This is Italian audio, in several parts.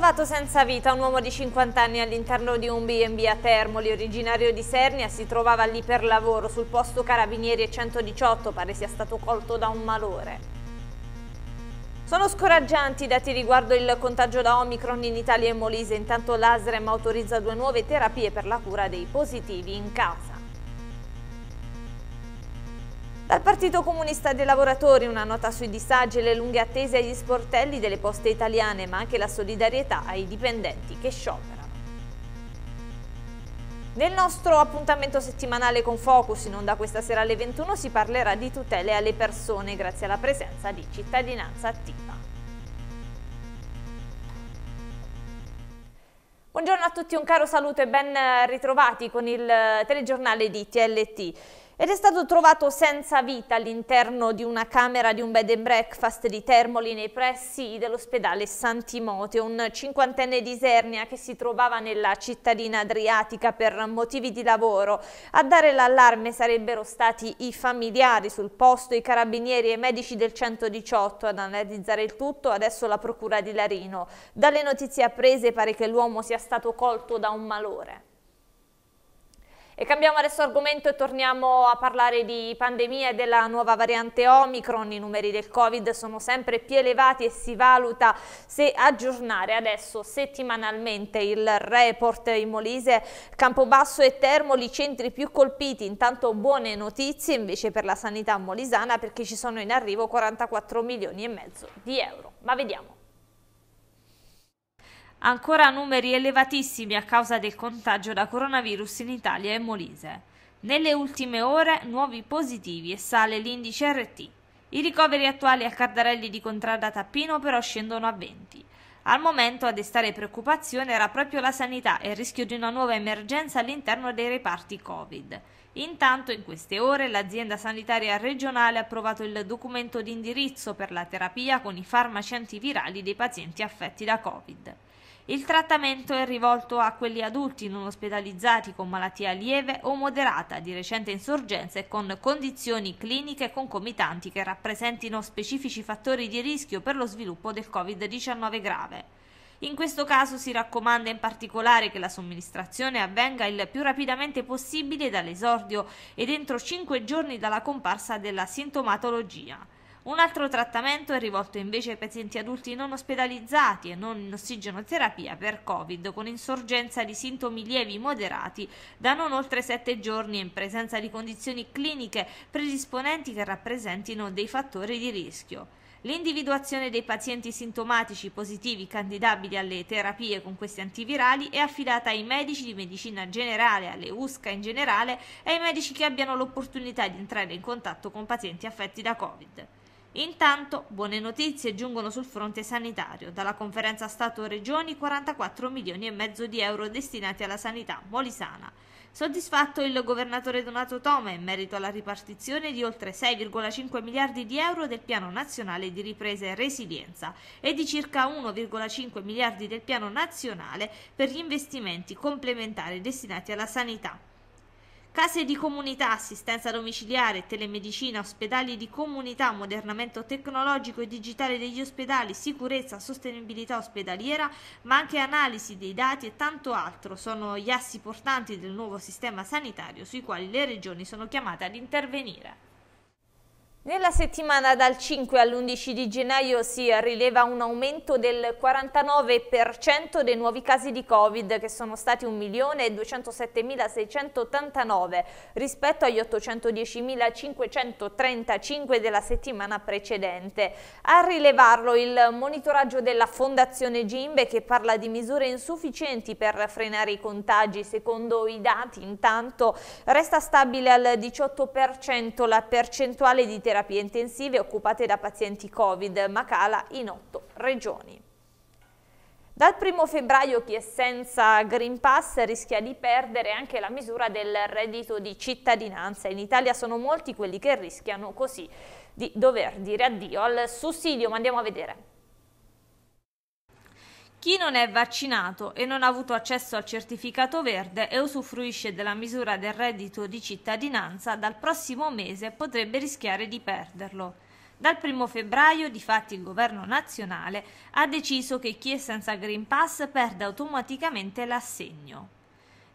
Trovato senza vita un uomo di 50 anni all'interno di un B&B a Termoli, originario di Sernia, si trovava lì per lavoro, sul posto Carabinieri e 118, pare sia stato colto da un malore. Sono scoraggianti i dati riguardo il contagio da Omicron in Italia e Molise, intanto l'ASREM autorizza due nuove terapie per la cura dei positivi in casa. Dal Partito Comunista dei Lavoratori una nota sui disagi e le lunghe attese agli sportelli delle poste italiane, ma anche la solidarietà ai dipendenti che sciopera. Nel nostro appuntamento settimanale con Focus, in onda questa sera alle 21, si parlerà di tutele alle persone grazie alla presenza di cittadinanza attiva. Buongiorno a tutti, un caro saluto e ben ritrovati con il telegiornale di TLT ed è stato trovato senza vita all'interno di una camera di un bed and breakfast di Termoli nei pressi dell'ospedale San Timoteo, un cinquantenne di Isernia che si trovava nella cittadina adriatica per motivi di lavoro. A dare l'allarme sarebbero stati i familiari sul posto, i carabinieri e i medici del 118 ad analizzare il tutto, adesso la procura di Larino. Dalle notizie apprese pare che l'uomo sia stato colto da un malore. E cambiamo adesso argomento e torniamo a parlare di pandemia e della nuova variante Omicron. I numeri del Covid sono sempre più elevati e si valuta se aggiornare adesso settimanalmente il report in Molise, Campobasso e Termoli, centri più colpiti. Intanto buone notizie invece per la sanità molisana perché ci sono in arrivo 44 milioni e mezzo di euro. Ma vediamo. Ancora numeri elevatissimi a causa del contagio da coronavirus in Italia e Molise. Nelle ultime ore nuovi positivi e sale l'indice RT. I ricoveri attuali a Cardarelli di Contrada Tappino però scendono a 20. Al momento a destare preoccupazione era proprio la sanità e il rischio di una nuova emergenza all'interno dei reparti Covid. Intanto in queste ore l'azienda sanitaria regionale ha approvato il documento di indirizzo per la terapia con i farmaci antivirali dei pazienti affetti da Covid. Il trattamento è rivolto a quelli adulti non ospedalizzati con malattia lieve o moderata di recente insorgenza e con condizioni cliniche concomitanti che rappresentino specifici fattori di rischio per lo sviluppo del Covid-19 grave. In questo caso si raccomanda in particolare che la somministrazione avvenga il più rapidamente possibile dall'esordio e entro 5 giorni dalla comparsa della sintomatologia. Un altro trattamento è rivolto invece ai pazienti adulti non ospedalizzati e non in ossigenoterapia per Covid, con insorgenza di sintomi lievi moderati da non oltre 7 giorni e in presenza di condizioni cliniche predisponenti che rappresentino dei fattori di rischio. L'individuazione dei pazienti sintomatici positivi candidabili alle terapie con questi antivirali è affidata ai medici di medicina generale, alle USCA in generale e ai medici che abbiano l'opportunità di entrare in contatto con pazienti affetti da Covid. Intanto, buone notizie giungono sul fronte sanitario. Dalla conferenza Stato-Regioni 44 milioni e mezzo di euro destinati alla sanità molisana. Soddisfatto il governatore Donato Toma in merito alla ripartizione di oltre 6,5 miliardi di euro del Piano Nazionale di Ripresa e Resilienza e di circa 1,5 miliardi del Piano Nazionale per gli investimenti complementari destinati alla sanità. Case di comunità, assistenza domiciliare, telemedicina, ospedali di comunità, modernamento tecnologico e digitale degli ospedali, sicurezza, sostenibilità ospedaliera, ma anche analisi dei dati e tanto altro sono gli assi portanti del nuovo sistema sanitario sui quali le regioni sono chiamate ad intervenire. Nella settimana dal 5 all'11 di gennaio si rileva un aumento del 49% dei nuovi casi di Covid che sono stati 1.207.689 rispetto agli 810.535 della settimana precedente. A rilevarlo il monitoraggio della Fondazione Gimbe che parla di misure insufficienti per frenare i contagi. Secondo i dati intanto resta stabile al 18% la percentuale di terapia terapie intensive occupate da pazienti Covid, ma cala in otto regioni. Dal 1 febbraio chi è senza Green Pass rischia di perdere anche la misura del reddito di cittadinanza. In Italia sono molti quelli che rischiano così di dover dire addio al sussidio, ma andiamo a vedere. Chi non è vaccinato e non ha avuto accesso al certificato verde e usufruisce della misura del reddito di cittadinanza dal prossimo mese potrebbe rischiare di perderlo. Dal 1 febbraio, difatti, il governo nazionale ha deciso che chi è senza Green Pass perde automaticamente l'assegno.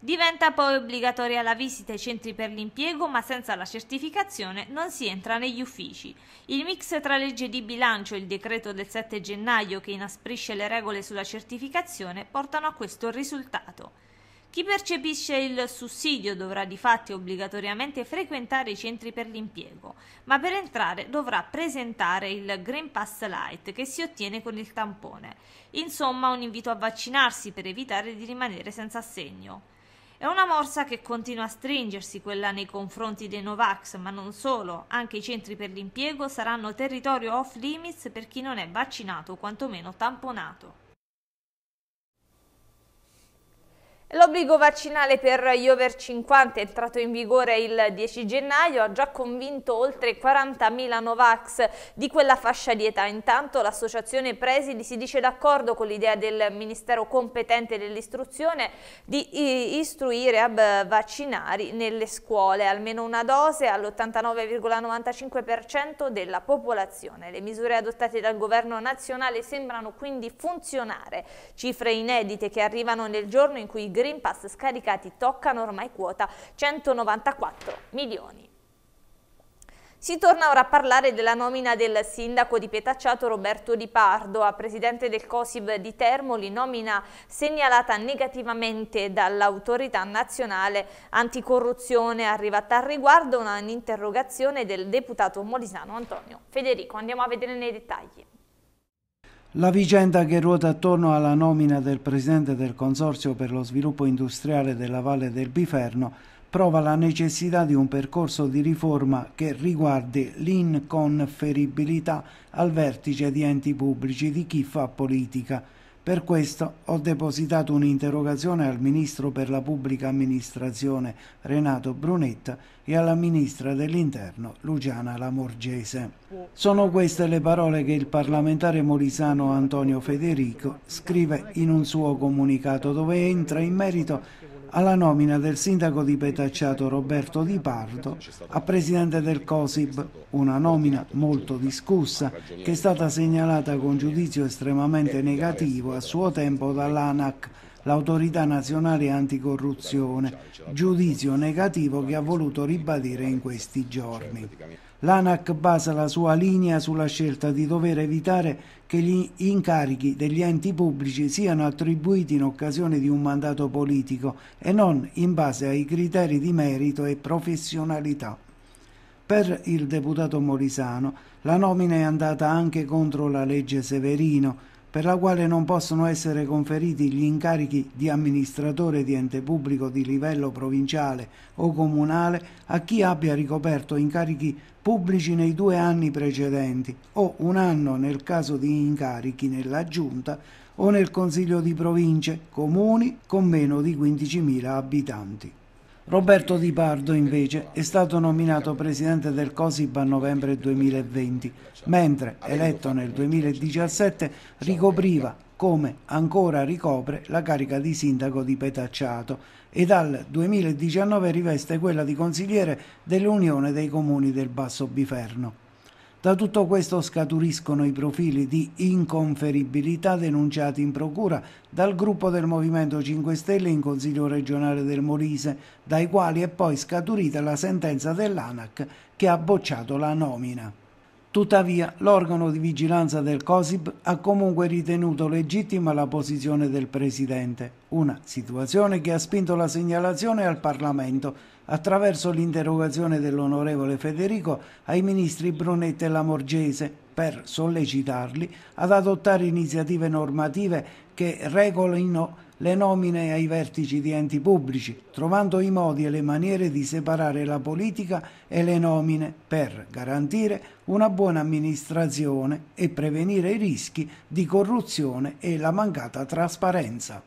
Diventa poi obbligatoria la visita ai centri per l'impiego, ma senza la certificazione non si entra negli uffici. Il mix tra legge di bilancio e il decreto del 7 gennaio che inasprisce le regole sulla certificazione portano a questo risultato. Chi percepisce il sussidio dovrà di fatti obbligatoriamente frequentare i centri per l'impiego, ma per entrare dovrà presentare il Green Pass Light che si ottiene con il tampone. Insomma, un invito a vaccinarsi per evitare di rimanere senza assegno. È una morsa che continua a stringersi quella nei confronti dei Novax, ma non solo, anche i centri per l'impiego saranno territorio off limits per chi non è vaccinato o quantomeno tamponato. L'obbligo vaccinale per gli over 50 è entrato in vigore il 10 gennaio ha già convinto oltre 40.000 Novax di quella fascia di età. Intanto l'associazione Presidi si dice d'accordo con l'idea del Ministero competente dell'istruzione di istruire hub vaccinari nelle scuole, almeno una dose all'89,95% della popolazione. Le misure adottate dal governo nazionale sembrano quindi funzionare, cifre inedite che arrivano nel giorno in cui i Green Pass scaricati toccano ormai quota 194 milioni. Si torna ora a parlare della nomina del sindaco di Petacciato Roberto Di Pardo a presidente del COSIB di Termoli, nomina segnalata negativamente dall'autorità nazionale anticorruzione. Arrivata al riguardo un'interrogazione del deputato molisano Antonio Federico. Andiamo a vedere nei dettagli. La vicenda che ruota attorno alla nomina del presidente del Consorzio per lo sviluppo industriale della Valle del Biferno prova la necessità di un percorso di riforma che riguardi l'inconferibilità al vertice di enti pubblici di chi fa politica per questo ho depositato un'interrogazione al Ministro per la Pubblica Amministrazione Renato Brunetta e alla Ministra dell'Interno Luciana Lamorgese. Sono queste le parole che il parlamentare molisano Antonio Federico scrive in un suo comunicato dove entra in merito alla nomina del sindaco di Petacciato Roberto Di Pardo a presidente del COSIB, una nomina molto discussa che è stata segnalata con giudizio estremamente negativo a suo tempo dall'ANAC l'autorità nazionale anticorruzione, giudizio negativo che ha voluto ribadire in questi giorni l'ANAC basa la sua linea sulla scelta di dover evitare che gli incarichi degli enti pubblici siano attribuiti in occasione di un mandato politico e non in base ai criteri di merito e professionalità. Per il deputato Morisano la nomina è andata anche contro la legge Severino, per la quale non possono essere conferiti gli incarichi di amministratore di ente pubblico di livello provinciale o comunale a chi abbia ricoperto incarichi pubblici nei due anni precedenti o un anno nel caso di incarichi nella giunta o nel consiglio di province comuni con meno di 15.000 abitanti. Roberto Di Pardo, invece, è stato nominato presidente del COSIB a novembre 2020, mentre, eletto nel 2017, ricopriva, come ancora ricopre, la carica di sindaco di Petacciato e dal 2019 riveste quella di consigliere dell'Unione dei Comuni del Basso Biferno. Da tutto questo scaturiscono i profili di inconferibilità denunciati in procura dal gruppo del Movimento 5 Stelle in Consiglio regionale del Molise, dai quali è poi scaturita la sentenza dell'ANAC che ha bocciato la nomina. Tuttavia, l'organo di vigilanza del COSIB ha comunque ritenuto legittima la posizione del Presidente, una situazione che ha spinto la segnalazione al Parlamento, attraverso l'interrogazione dell'onorevole Federico ai ministri Brunetta e Lamorgese per sollecitarli ad adottare iniziative normative che regolino le nomine ai vertici di enti pubblici, trovando i modi e le maniere di separare la politica e le nomine per garantire una buona amministrazione e prevenire i rischi di corruzione e la mancata trasparenza.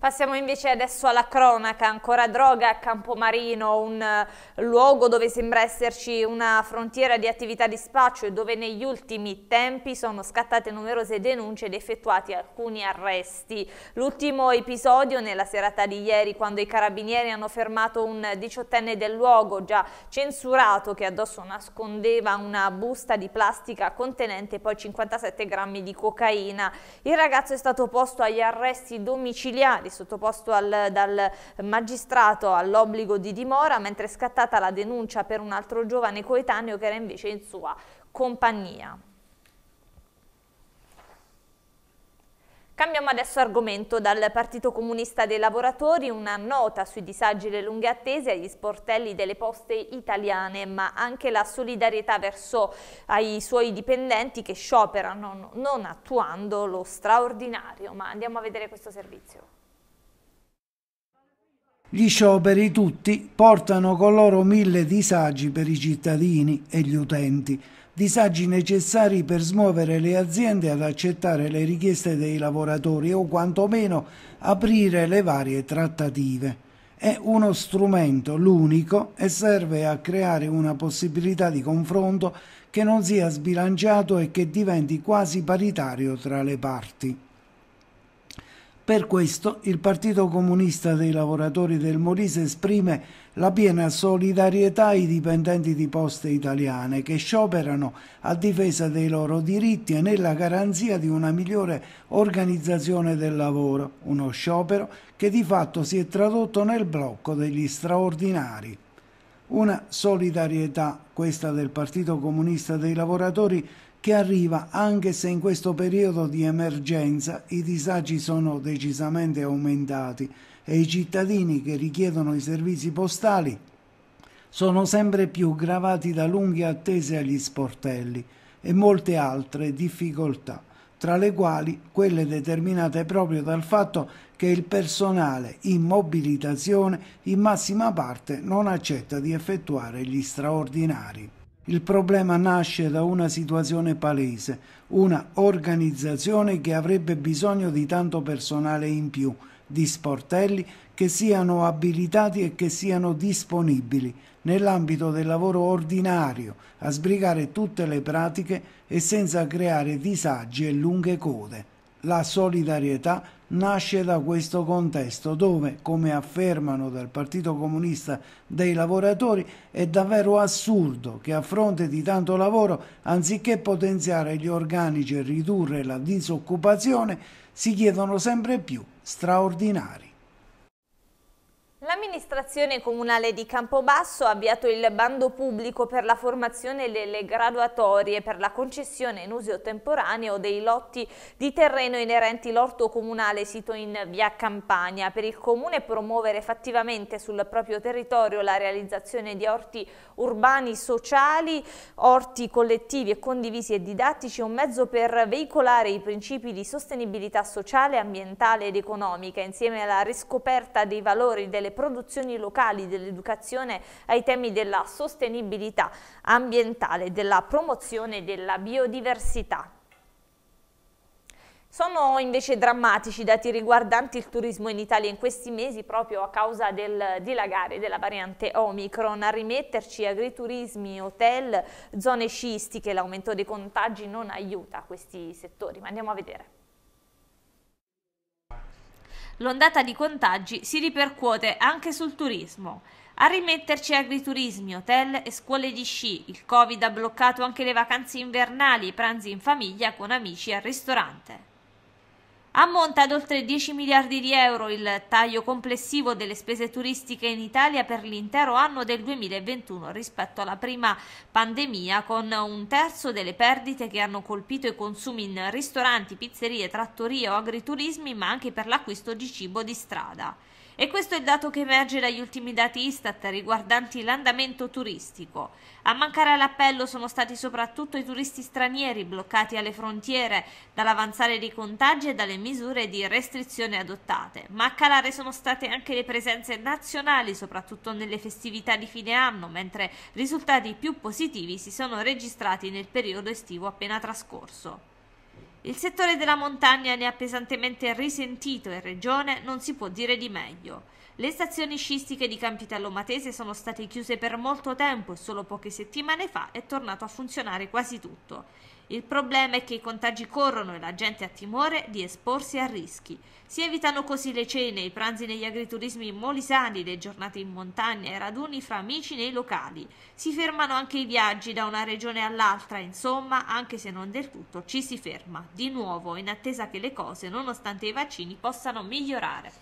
Passiamo invece adesso alla cronaca, ancora droga a Campomarino, un eh, luogo dove sembra esserci una frontiera di attività di spaccio e dove negli ultimi tempi sono scattate numerose denunce ed effettuati alcuni arresti. L'ultimo episodio nella serata di ieri quando i carabinieri hanno fermato un diciottenne del luogo già censurato che addosso nascondeva una busta di plastica contenente poi 57 grammi di cocaina. Il ragazzo è stato posto agli arresti domiciliari penali sottoposto al, dal magistrato all'obbligo di dimora mentre è scattata la denuncia per un altro giovane coetaneo che era invece in sua compagnia. Cambiamo adesso argomento dal Partito Comunista dei Lavoratori, una nota sui disagi e le lunghe attese agli sportelli delle poste italiane, ma anche la solidarietà verso i suoi dipendenti che scioperano non attuando lo straordinario. Ma andiamo a vedere questo servizio. Gli scioperi tutti portano con loro mille disagi per i cittadini e gli utenti, disagi necessari per smuovere le aziende ad accettare le richieste dei lavoratori o quantomeno aprire le varie trattative. È uno strumento l'unico e serve a creare una possibilità di confronto che non sia sbilanciato e che diventi quasi paritario tra le parti. Per questo il Partito Comunista dei Lavoratori del Molise esprime la piena solidarietà ai dipendenti di poste italiane che scioperano a difesa dei loro diritti e nella garanzia di una migliore organizzazione del lavoro, uno sciopero che di fatto si è tradotto nel blocco degli straordinari. Una solidarietà, questa del Partito Comunista dei Lavoratori, che arriva anche se in questo periodo di emergenza i disagi sono decisamente aumentati e i cittadini che richiedono i servizi postali sono sempre più gravati da lunghe attese agli sportelli e molte altre difficoltà, tra le quali quelle determinate proprio dal fatto che il personale in mobilitazione in massima parte non accetta di effettuare gli straordinari. Il problema nasce da una situazione palese, una organizzazione che avrebbe bisogno di tanto personale in più, di sportelli che siano abilitati e che siano disponibili nell'ambito del lavoro ordinario a sbrigare tutte le pratiche e senza creare disagi e lunghe code. La solidarietà nasce da questo contesto dove, come affermano dal Partito Comunista dei Lavoratori, è davvero assurdo che a fronte di tanto lavoro, anziché potenziare gli organici e ridurre la disoccupazione, si chiedono sempre più straordinari. L'amministrazione comunale di Campobasso ha avviato il bando pubblico per la formazione delle graduatorie per la concessione in uso temporaneo dei lotti di terreno inerenti l'orto comunale sito in via Campania per il comune promuovere effettivamente sul proprio territorio la realizzazione di orti urbani sociali, orti collettivi e condivisi e didattici, un mezzo per veicolare i principi di sostenibilità sociale, ambientale ed economica insieme alla riscoperta dei valori delle produzioni locali dell'educazione ai temi della sostenibilità ambientale della promozione della biodiversità. Sono invece drammatici i dati riguardanti il turismo in Italia in questi mesi proprio a causa del dilagare della variante Omicron. A rimetterci agriturismi, hotel, zone sciistiche, l'aumento dei contagi non aiuta questi settori, ma andiamo a vedere l'ondata di contagi si ripercuote anche sul turismo. A rimetterci agriturismi, hotel e scuole di sci. Il Covid ha bloccato anche le vacanze invernali, i pranzi in famiglia con amici al ristorante. Ammonta ad oltre 10 miliardi di euro il taglio complessivo delle spese turistiche in Italia per l'intero anno del 2021 rispetto alla prima pandemia, con un terzo delle perdite che hanno colpito i consumi in ristoranti, pizzerie, trattorie o agriturismi, ma anche per l'acquisto di cibo di strada. E questo è il dato che emerge dagli ultimi dati Istat riguardanti l'andamento turistico. A mancare all'appello sono stati soprattutto i turisti stranieri bloccati alle frontiere dall'avanzare dei contagi e dalle misure di restrizione adottate, ma a calare sono state anche le presenze nazionali, soprattutto nelle festività di fine anno, mentre risultati più positivi si sono registrati nel periodo estivo appena trascorso. Il settore della montagna ne ha pesantemente risentito in regione, non si può dire di meglio. Le stazioni scistiche di Campitello Matese sono state chiuse per molto tempo e solo poche settimane fa è tornato a funzionare quasi tutto. Il problema è che i contagi corrono e la gente ha timore di esporsi a rischi. Si evitano così le cene, i pranzi negli agriturismi molisani, le giornate in montagna, i raduni fra amici nei locali. Si fermano anche i viaggi da una regione all'altra, insomma, anche se non del tutto, ci si ferma, di nuovo, in attesa che le cose, nonostante i vaccini, possano migliorare.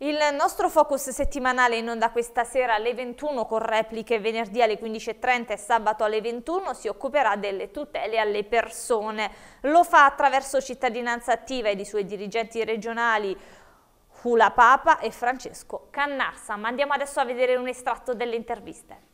Il nostro focus settimanale in onda questa sera alle 21 con repliche venerdì alle 15.30 e sabato alle 21 si occuperà delle tutele alle persone. Lo fa attraverso cittadinanza attiva e i suoi dirigenti regionali Hula Papa e Francesco Cannarsa. Ma andiamo adesso a vedere un estratto delle interviste.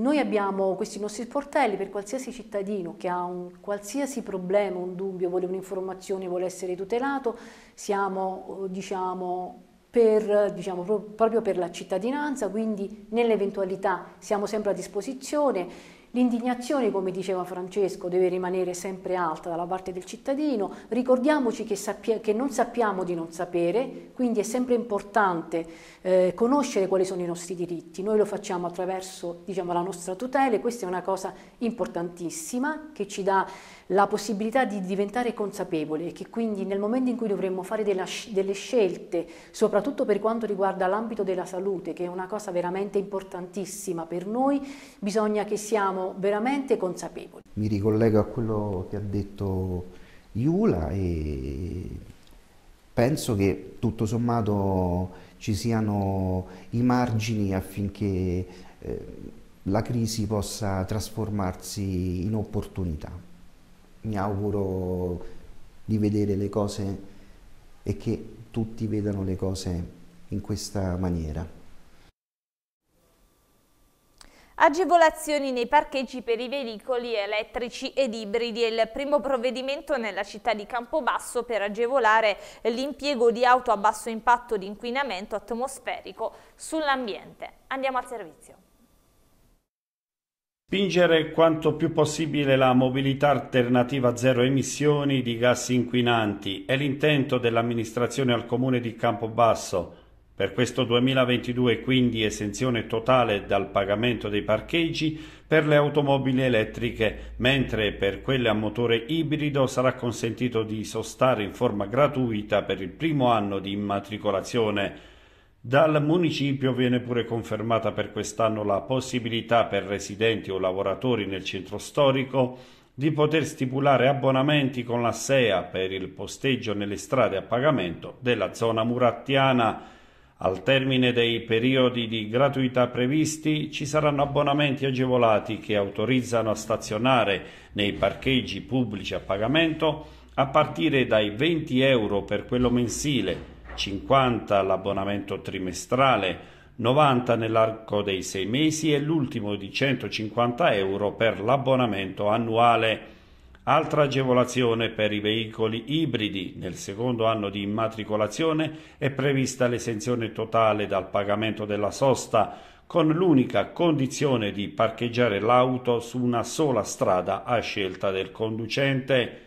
Noi abbiamo questi nostri sportelli per qualsiasi cittadino che ha un qualsiasi problema, un dubbio, vuole un'informazione, vuole essere tutelato, siamo eh, diciamo, per, diciamo, proprio per la cittadinanza, quindi nell'eventualità siamo sempre a disposizione L'indignazione, come diceva Francesco, deve rimanere sempre alta dalla parte del cittadino. Ricordiamoci che, sappia, che non sappiamo di non sapere, quindi è sempre importante eh, conoscere quali sono i nostri diritti. Noi lo facciamo attraverso diciamo, la nostra tutela e questa è una cosa importantissima che ci dà la possibilità di diventare consapevoli e che quindi nel momento in cui dovremmo fare della, delle scelte, soprattutto per quanto riguarda l'ambito della salute, che è una cosa veramente importantissima per noi, bisogna che siamo veramente consapevoli. Mi ricollego a quello che ha detto Iula e penso che tutto sommato ci siano i margini affinché eh, la crisi possa trasformarsi in opportunità mi auguro di vedere le cose e che tutti vedano le cose in questa maniera. Agevolazioni nei parcheggi per i veicoli elettrici ed ibridi è il primo provvedimento nella città di Campobasso per agevolare l'impiego di auto a basso impatto di inquinamento atmosferico sull'ambiente. Andiamo al servizio. Spingere quanto più possibile la mobilità alternativa a zero emissioni di gas inquinanti è l'intento dell'amministrazione al comune di Campobasso. Per questo 2022 quindi esenzione totale dal pagamento dei parcheggi per le automobili elettriche, mentre per quelle a motore ibrido sarà consentito di sostare in forma gratuita per il primo anno di immatricolazione. Dal municipio viene pure confermata per quest'anno la possibilità per residenti o lavoratori nel centro storico di poter stipulare abbonamenti con la SEA per il posteggio nelle strade a pagamento della zona murattiana. Al termine dei periodi di gratuità previsti ci saranno abbonamenti agevolati che autorizzano a stazionare nei parcheggi pubblici a pagamento a partire dai 20 euro per quello mensile 50 l'abbonamento trimestrale, 90 nell'arco dei sei mesi e l'ultimo di 150 euro per l'abbonamento annuale. Altra agevolazione per i veicoli ibridi. Nel secondo anno di immatricolazione è prevista l'esenzione totale dal pagamento della sosta, con l'unica condizione di parcheggiare l'auto su una sola strada a scelta del conducente.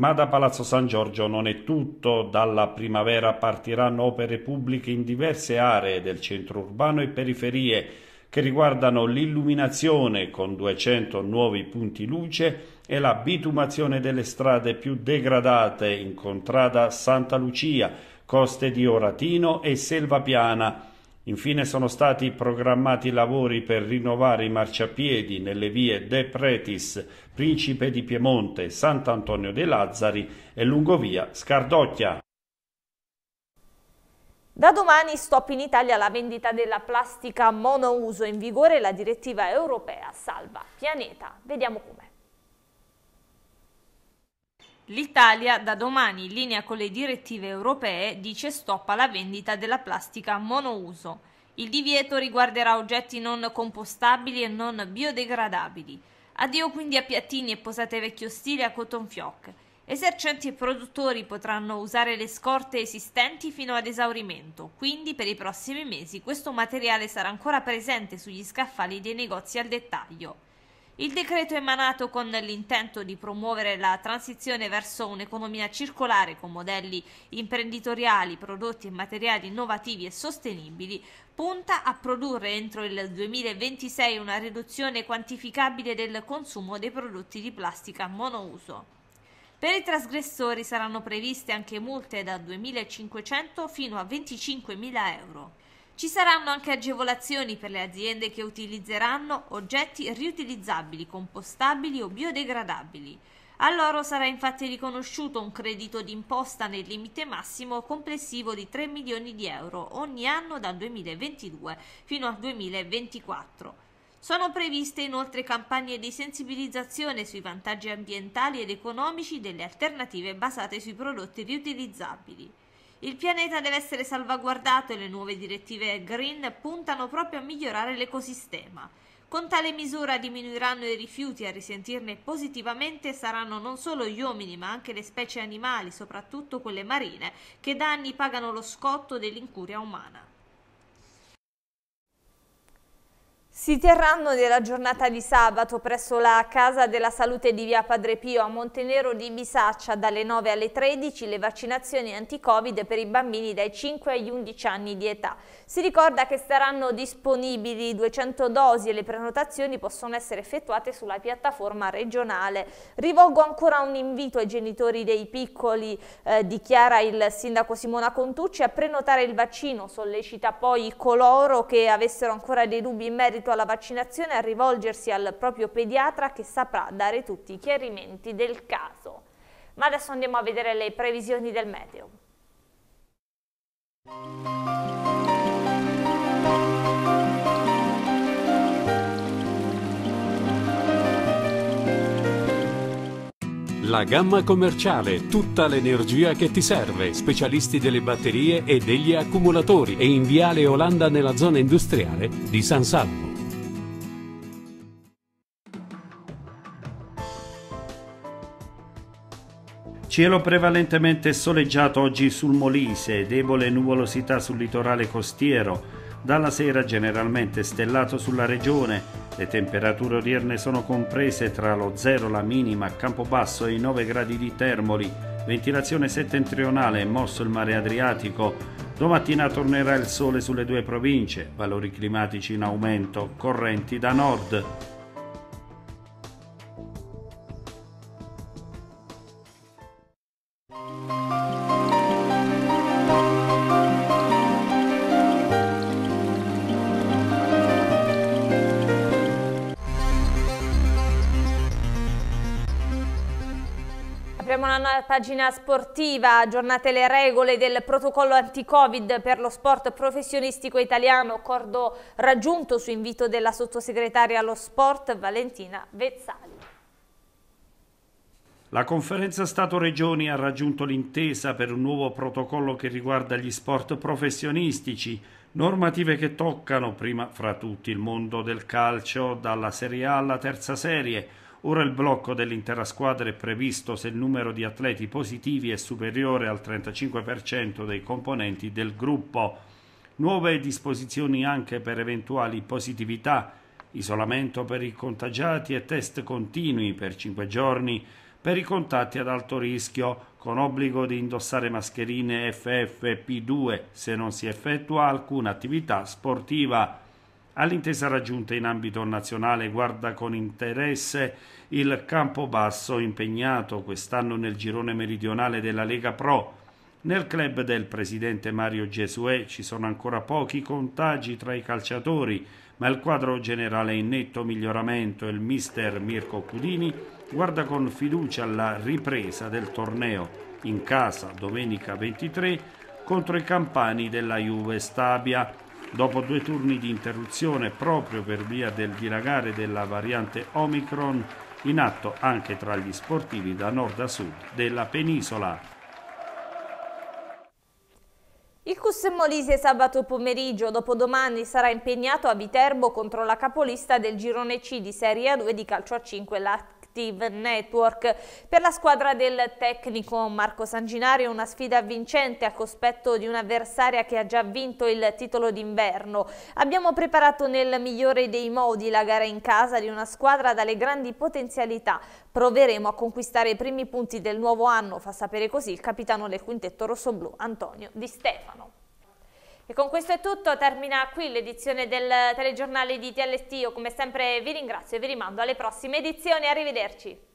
Ma da Palazzo San Giorgio non è tutto. Dalla primavera partiranno opere pubbliche in diverse aree del centro urbano e periferie che riguardano l'illuminazione con 200 nuovi punti luce e la bitumazione delle strade più degradate in contrada Santa Lucia, coste di Oratino e Selva Piana Infine sono stati programmati lavori per rinnovare i marciapiedi nelle vie De Pretis, Principe di Piemonte, Sant'Antonio dei Lazzari e lungovia Scardocchia. Da domani stop in Italia la vendita della plastica monouso in vigore la direttiva europea Salva Pianeta. Vediamo com'è. L'Italia da domani, in linea con le direttive europee, dice stop alla vendita della plastica monouso. Il divieto riguarderà oggetti non compostabili e non biodegradabili. Addio quindi a piattini e posate vecchio stile a cotton fioc. Esercenti e produttori potranno usare le scorte esistenti fino ad esaurimento, quindi per i prossimi mesi questo materiale sarà ancora presente sugli scaffali dei negozi al dettaglio. Il decreto emanato con l'intento di promuovere la transizione verso un'economia circolare con modelli imprenditoriali, prodotti e materiali innovativi e sostenibili punta a produrre entro il 2026 una riduzione quantificabile del consumo dei prodotti di plastica monouso. Per i trasgressori saranno previste anche multe da 2.500 fino a 25.000 euro. Ci saranno anche agevolazioni per le aziende che utilizzeranno oggetti riutilizzabili, compostabili o biodegradabili. A loro sarà infatti riconosciuto un credito d'imposta nel limite massimo complessivo di 3 milioni di euro ogni anno dal 2022 fino al 2024. Sono previste inoltre campagne di sensibilizzazione sui vantaggi ambientali ed economici delle alternative basate sui prodotti riutilizzabili. Il pianeta deve essere salvaguardato e le nuove direttive green puntano proprio a migliorare l'ecosistema. Con tale misura diminuiranno i rifiuti, a risentirne positivamente saranno non solo gli uomini ma anche le specie animali, soprattutto quelle marine, che da anni pagano lo scotto dell'incuria umana. Si terranno nella giornata di sabato presso la Casa della Salute di Via Padre Pio a Montenero di Bisaccia dalle 9 alle 13 le vaccinazioni anti-Covid per i bambini dai 5 agli 11 anni di età. Si ricorda che saranno disponibili 200 dosi e le prenotazioni possono essere effettuate sulla piattaforma regionale. Rivolgo ancora un invito ai genitori dei piccoli, eh, dichiara il sindaco Simona Contucci, a prenotare il vaccino. Sollecita poi coloro che avessero ancora dei dubbi in merito rispetto alla vaccinazione a rivolgersi al proprio pediatra che saprà dare tutti i chiarimenti del caso. Ma adesso andiamo a vedere le previsioni del meteo. La gamma commerciale, tutta l'energia che ti serve, specialisti delle batterie e degli accumulatori e in Viale Olanda nella zona industriale di San Salvo. Cielo prevalentemente soleggiato oggi sul Molise, debole nuvolosità sul litorale costiero, dalla sera generalmente stellato sulla regione. Le temperature odierne sono comprese tra lo 0 la minima a Campobasso e i 9 gradi di Termoli. Ventilazione settentrionale, mosso il mare Adriatico. Domattina tornerà il sole sulle due province, valori climatici in aumento, correnti da nord. pagina sportiva, aggiornate le regole del protocollo anti-Covid per lo sport professionistico italiano, accordo raggiunto su invito della sottosegretaria allo sport Valentina Vezzali. La conferenza Stato-Regioni ha raggiunto l'intesa per un nuovo protocollo che riguarda gli sport professionistici, normative che toccano prima fra tutti il mondo del calcio dalla Serie A alla terza serie, Ora il blocco dell'intera squadra è previsto se il numero di atleti positivi è superiore al 35% dei componenti del gruppo. Nuove disposizioni anche per eventuali positività, isolamento per i contagiati e test continui per 5 giorni per i contatti ad alto rischio con obbligo di indossare mascherine FFP2 se non si effettua alcuna attività sportiva. All'intesa raggiunta in ambito nazionale guarda con interesse il Campobasso impegnato quest'anno nel girone meridionale della Lega Pro. Nel club del presidente Mario Gesuè ci sono ancora pochi contagi tra i calciatori, ma il quadro generale è in netto miglioramento e il mister Mirko Cudini guarda con fiducia la ripresa del torneo in casa domenica 23 contro i campani della Juve Stabia dopo due turni di interruzione proprio per via del dilagare della variante Omicron in atto anche tra gli sportivi da nord a sud della penisola. Il CUS Molise sabato pomeriggio dopodomani sarà impegnato a Viterbo contro la capolista del girone C di Serie A2 di calcio a 5 la Active Network. Per la squadra del tecnico Marco Sanginario una sfida vincente a cospetto di un'avversaria che ha già vinto il titolo d'inverno. Abbiamo preparato nel migliore dei modi la gara in casa di una squadra dalle grandi potenzialità. Proveremo a conquistare i primi punti del nuovo anno, fa sapere così il capitano del quintetto rossoblù Antonio Di Stefano. E con questo è tutto, termina qui l'edizione del telegiornale di TLT. Io come sempre vi ringrazio e vi rimando alle prossime edizioni. Arrivederci.